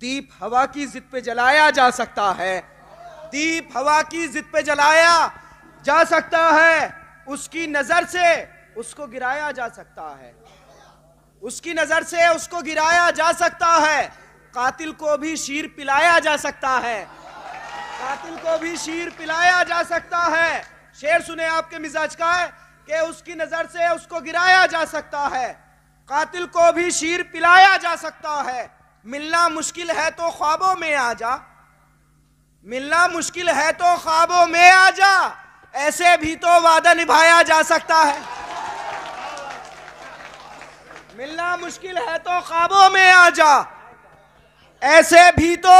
दीप हवा की जिद पे जलाया जा सकता है दीप हवा की जिद पे जलाया जा सकता है उसकी नजर से उसको गिराया जा सकता है उसकी नजर से उसको गिराया जा सकता है कातिल को भी शीर पिलाया जा सकता है कातिल को भी शीर पिलाया जा सकता है शेर सुने आपके मिजाज का है कि उसकी नजर से उसको गिराया जा सकता है कातिल को भी शीर पिलाया जा सकता है मिलना मुश्किल है तो ख्वाबों में आ जा मिलना मुश्किल है तो ख्वाबों में आ जा ऐसे भी तो वादा निभाया जा सकता है मिलना मुश्किल है तो ख्वाबों में आ जा ऐसे भी तो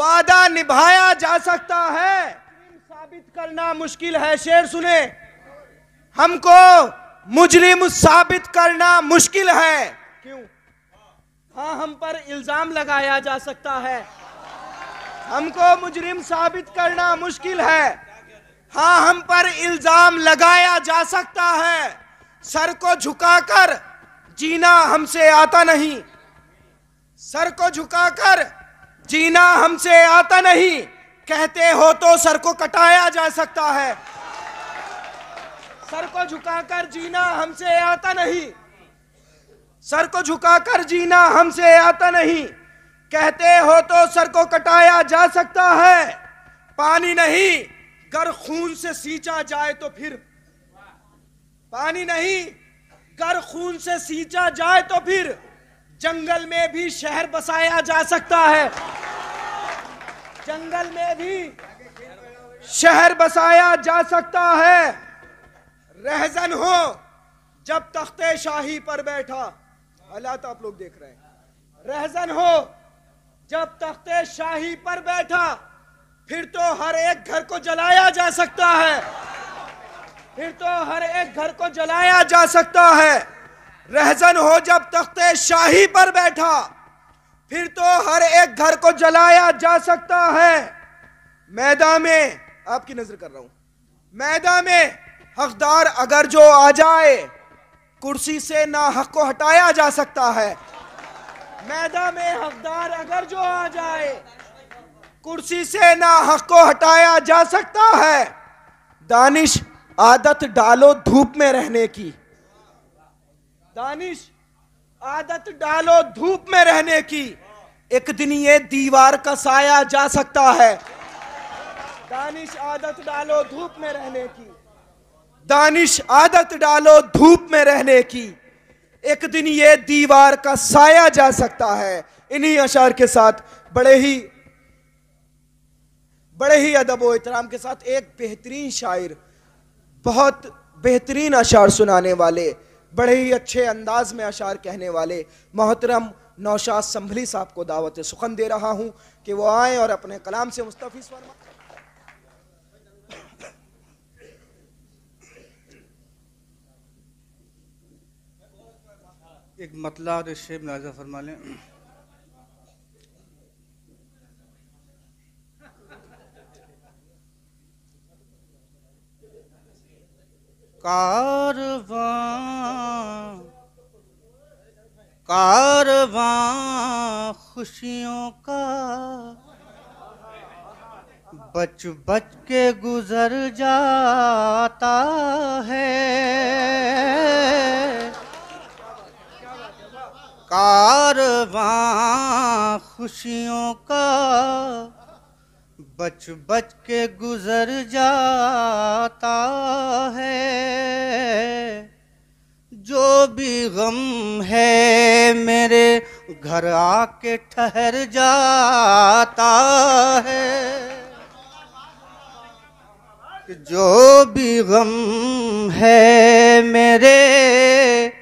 वादा निभाया जा सकता है साबित करना मुश्किल है शेर सुने हमको मुजरिम साबित करना मुश्किल है क्यों हाँ हम पर इल्ज़ाम लगाया जा सकता है हमको मुजरिम साबित करना मुश्किल है हाँ हम पर इल्ज़ाम लगाया जा सकता है सर को झुकाकर जीना हमसे आता नहीं सर को झुकाकर जीना हमसे आता नहीं कहते हो तो सर को कटाया जा सकता है सर को झुकाकर जीना हमसे आता नहीं सर को झुकाकर जीना हमसे आता नहीं कहते हो तो सर को कटाया जा सकता है पानी नहीं गर खून से सींचा जाए तो फिर पानी नहीं गर खून से सींचा जाए तो फिर जंगल में भी शहर बसाया जा सकता है जंगल में भी शहर बसाया जा सकता है रहजन हो जब तख्ते शाही पर बैठा हालात आप लोग देख रहे हैं रहजन हो जब तख्ते शाही पर बैठा फिर तो हर एक घर को जलाया जा सकता है फिर तो हर एक घर को जलाया जा सकता है रहजन हो जब तख्ते शाही पर बैठा फिर तो हर एक घर को जलाया जा सकता है मैदा में आपकी नजर कर रहा हूं मैदा में हकदार अगर जो आ जाए कुर्सी से ना हक को हटाया जा सकता है मैदा में हकदार अगर जो आ जाए कुर्सी से ना हक को हटाया जा सकता है दानिश आदत डालो धूप में रहने की दानिश आदत डालो धूप में रहने की एक दिन ये दीवार का साया जा सकता है दानिश आदत डालो धूप में रहने की दानिश आदत डालो धूप में रहने की एक दिन ये दीवार का साया जा सकता है इन्हीं अशार के साथ बड़े ही बड़े ही अदब व एहतराम के साथ एक बेहतरीन शायर बहुत बेहतरीन अशार सुनाने वाले बड़े ही अच्छे अंदाज में अशार कहने वाले मोहतरम नौशाद संभली साहब को दावत सुखन दे रहा हूँ कि वो आए और अपने कलाम से मुस्तफ़ी फरमा एक मतला और शेब नाजा फरमा लें कारवा खुशियों का बच बच के गुजर जाता है कारवां खुशियों का बच बच के गुजर जाता है जो भी गम है मेरे घर आके ठहर जाता है जो भी गम है मेरे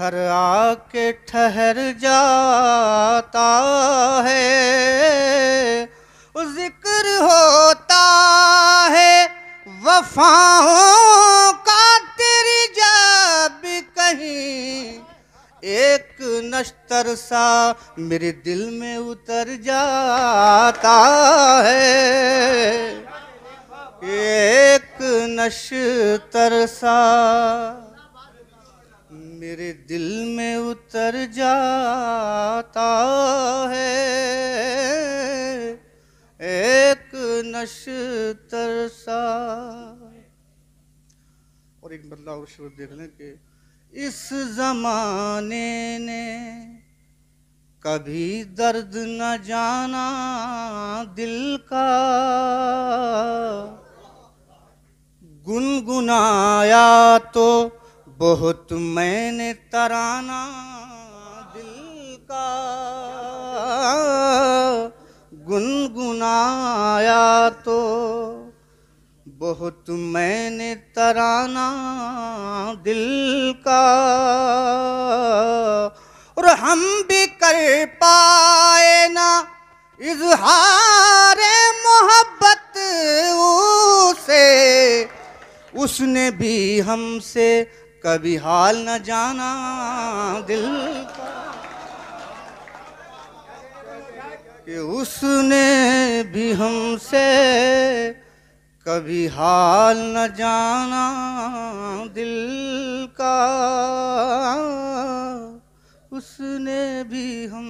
घर आके ठहर जाता है जिक्र होता है वफाओं का तेरी जब कहीं एक नश्तर सा मेरे दिल में उतर जाता है एक नश्तर सा तेरे दिल में उतर जाता है एक नश्तर सा और एक बदलाव शुरू देख लें कि इस जमाने ने कभी दर्द न जाना दिल का गुनगुनाया तो बहुत मैंने तराना दिल का गुनगुनाया तो बहुत मैंने तराना दिल का और हम भी कर पाए ना इजहार मोहब्बत उसे उसने भी हमसे कभी हाल न जाना दिल का कि उसने भी हमसे कभी हाल न जाना दिल का उसने भी हम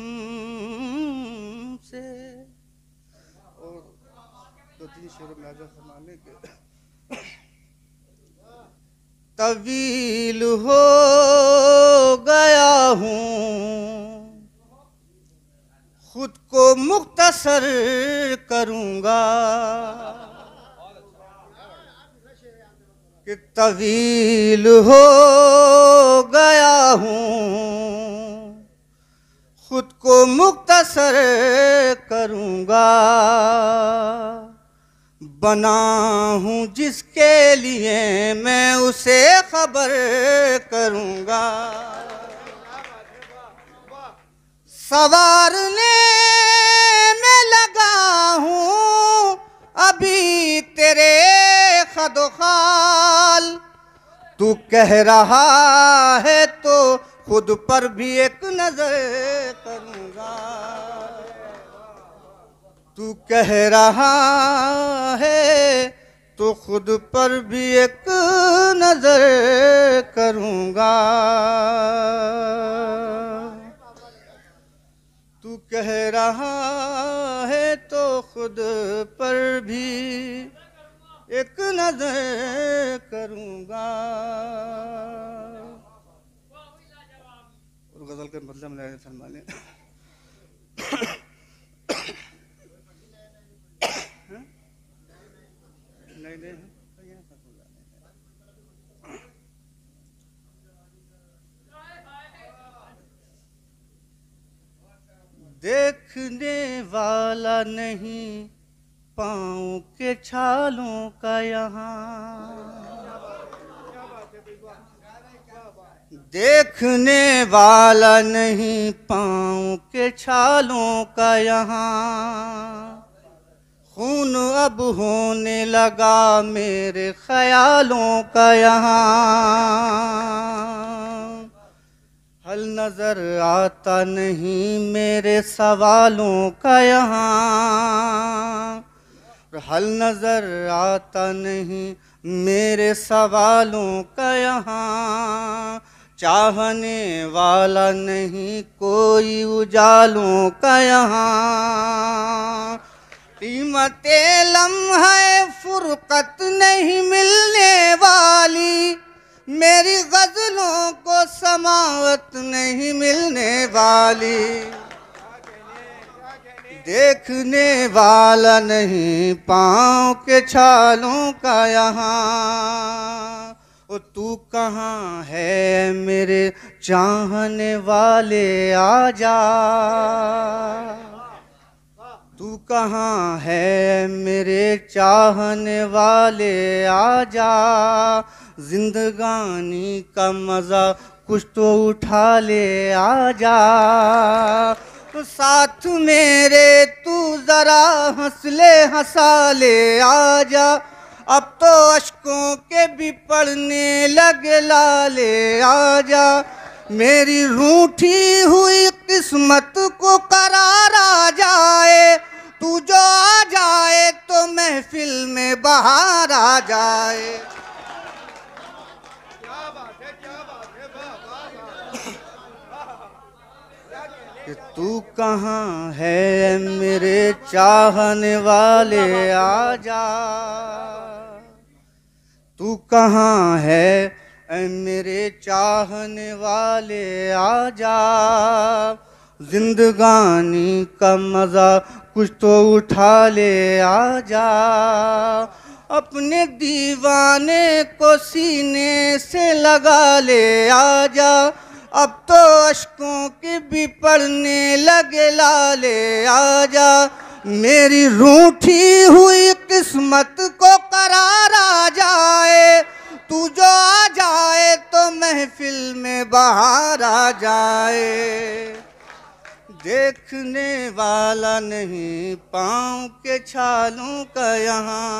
तवील हो गया हूँ खुद को मुख्तसर करूँगा कि तवील हो गया हूँ खुद को मुख्तसर करूँगा बना हूँ जिसके लिए मैं उसे खबर करूँगा ने मैं लगा हूँ अभी तेरे खदोखाल तू कह रहा है तो खुद पर भी एक नजर करूँगा तू कह रहा है तो खुद पर भी एक नजर करूँगा तू कह रहा है तो खुद पर भी एक नजर करूँगा और गज़ल के मतलब फरमा लें तो देखने वाला नहीं पाँव के छालों का यहाँ देखने वाला नहीं पाँव के छालों का यहाँ खून अब होने लगा मेरे ख्यालों का यहाँ हल नज़र आता नहीं मेरे सवालों का यहाँ हल नज़र आता नहीं मेरे सवालों का यहाँ चाहने वाला नहीं कोई उजालों का यहाँ कीमत लम्हा फुरकत नहीं मिलने वाली मेरी गज़लों को समावत नहीं मिलने वाली देखने वाला नहीं पाँव के छालों का यहाँ ओ तू कहाँ है मेरे चाहने वाले आजा तू कहाँ है मेरे चाहने वाले आजा जिंदगानी का मज़ा कुछ तो उठा ले आजा साथ मेरे तू ज़रा हंस ले हंसा ले आजा अब तो अशकों के भी पड़ने ले लाले आजा मेरी रूठी हुई किस्मत को करारा जाए तू जो आ जाए तो महफिल में बाहर आ जाए तू कहाँ है मेरे चाहने वाले आ जा तू कहाँ है मेरे चाहने वाले आ जा जिंदगानी का मज़ा कुछ तो उठा ले आ जा अपने दीवाने को सीने से लगा ले आ जा अब तो अशकों के भी पड़ने लगे आ जा मेरी रूठी हुई किस्मत को आ जाए तू जो आ जाए तो महफिल में बाहर आ जाए देखने वाला नहीं पाँव के छालों का यहाँ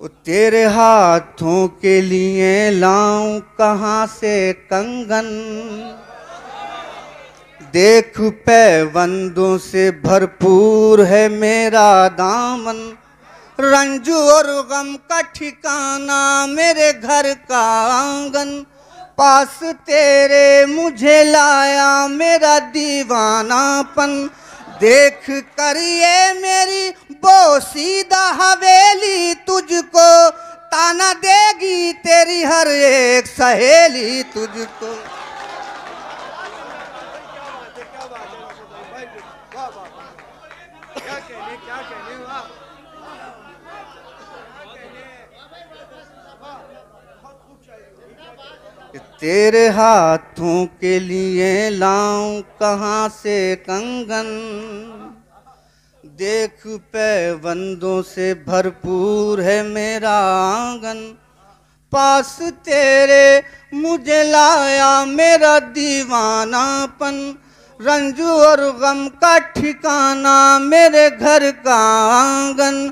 वो तेरे हाथों के लिए लाऊं कहाँ से कंगन देख पैवंदों से भरपूर है मेरा दामन रंजू और गम का ठिकाना मेरे घर का आंगन पास तेरे मुझे लाया मेरा दीवानापन देख कर ये मेरी बोसीदा हवेली तुझको ताना देगी तेरी हर एक सहेली तुझको तेरे हाथों के लिए लाऊं कहाँ से कंगन देख पैबंदों से भरपूर है मेरा आंगन पास तेरे मुझे लाया मेरा दीवानापन रंजू और गम का ठिकाना मेरे घर का आंगन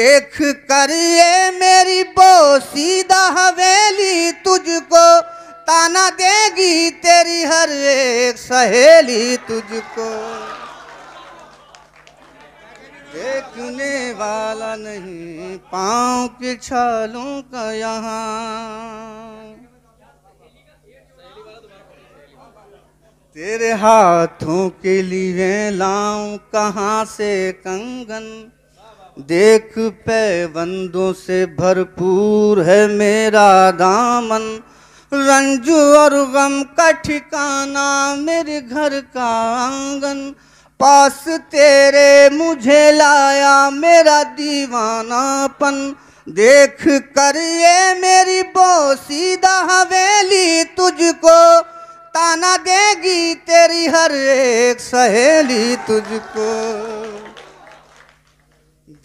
देख कर ये मेरी बोसीदा हवेली तुझको ताना देगी तेरी हर एक सहेली तुझको देखने वाला नहीं पाँव के छालों का यहाँ तेरे हाथों के लिए लाऊं कहाँ से कंगन देख पैबंदों से भरपूर है मेरा दामन रंजू और गम का ठिकाना मेरे घर का आंगन पास तेरे मुझे लाया मेरा दीवानापन देख कर ये मेरी बोसीदा हवेली तुझको ताना देगी तेरी हर एक सहेली तुझको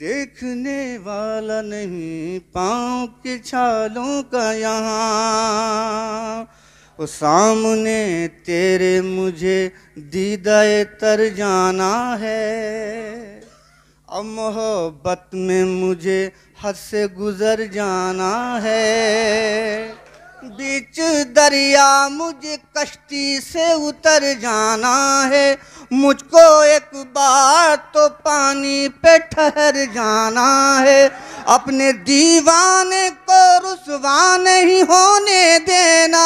देखने वाला नहीं पाँव के छालों का यहाँ वो सामने तेरे मुझे दीदाए तर जाना है अब मोहब्बत में मुझे हद से गुज़र जाना है बीच दरिया मुझे कश्ती से उतर जाना है मुझको एक बार तो पानी पे ठहर जाना है अपने दीवाने को रुसवा नहीं होने देना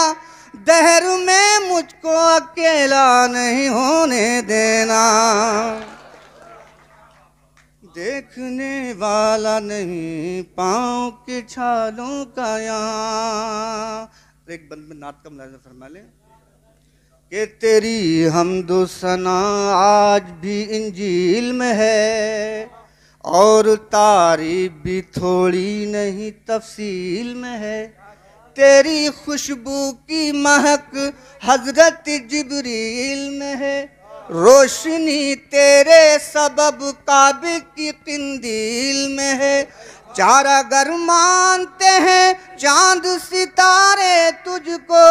दहर में मुझको अकेला नहीं होने देना देखने वाला नहीं पाँव के छालों का यहाँ एक बंद में नाटकम फरमा लें के तेरी दुसना आज भी इंजील में है और तारीफ भी थोड़ी नहीं तफसील में है तेरी खुशबू की महक हजरत जबरील में है रोशनी तेरे सबब काब की कंदील में है चारा गर मानते हैं चांद सितारे तुझको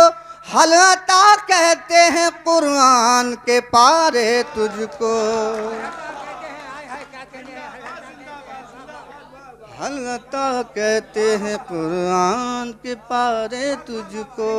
हलता कहते हैं कुरान के पारे तुझको हलता कहते हैं कुरान के पारे तुझको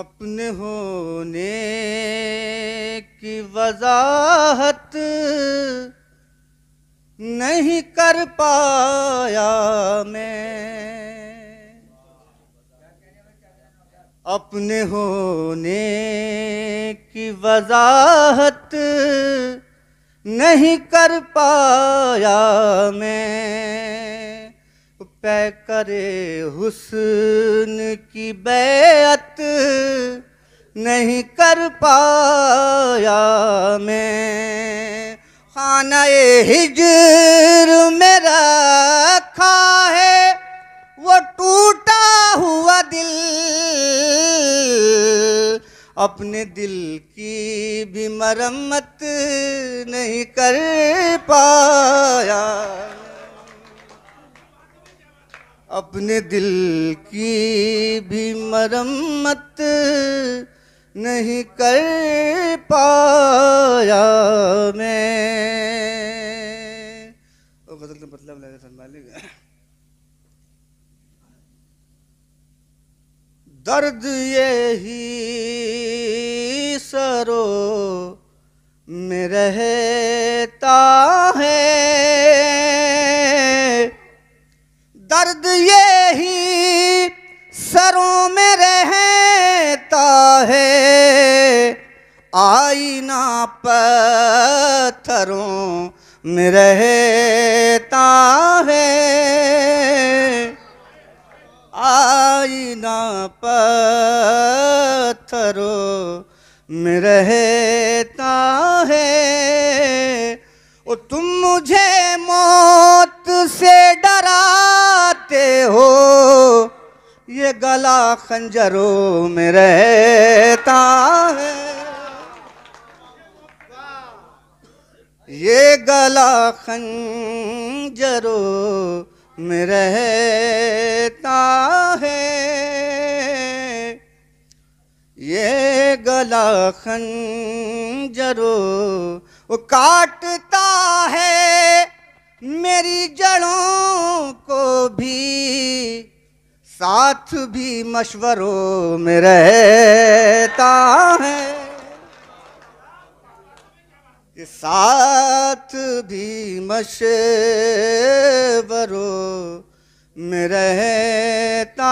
अपने होने की वजाहत नहीं कर पाया मैं अपने होने की वजाहत नहीं कर पाया मैं पे करे हुसन की बेत नहीं कर पाया मैं खाना हिजर मेरा खा है वो टूटा हुआ दिल अपने दिल की भी मरम्मत नहीं कर पाया अपने दिल की भी मरम्मत नहीं कर पाया मैं और गजल मतलब तो मतलब लगे फरमा लेगा दर्द ही सरो में रहता है ये ही सरों में रहता है आईना पत्थरों में रहता है आईना पत्थरों में रहता है ओ तुम मुझे मौत से डरा हो ये गला खंजरों में रहता है ये गला खंजरों में रहता है ये गला खंजरों काटता है मेरी जड़ों को साथ भी मशवरों में रहता है साथ भी मशवरों में रहता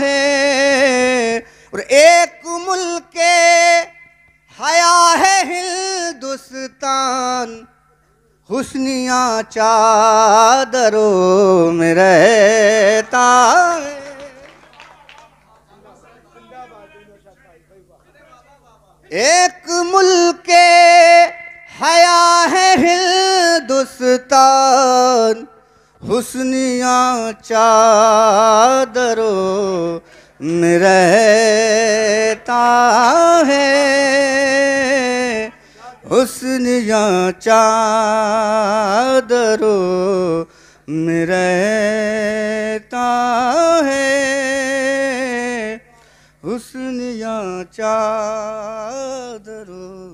है और एक मुल्क के हया है हिंदुस्तान हुस्निया चादरों में रहता है एक मुल्क हया है हिंदुस्तान हुसनिया चादरों में रहता है हुसनिया चादरों में रहता है हुस्न या चादरों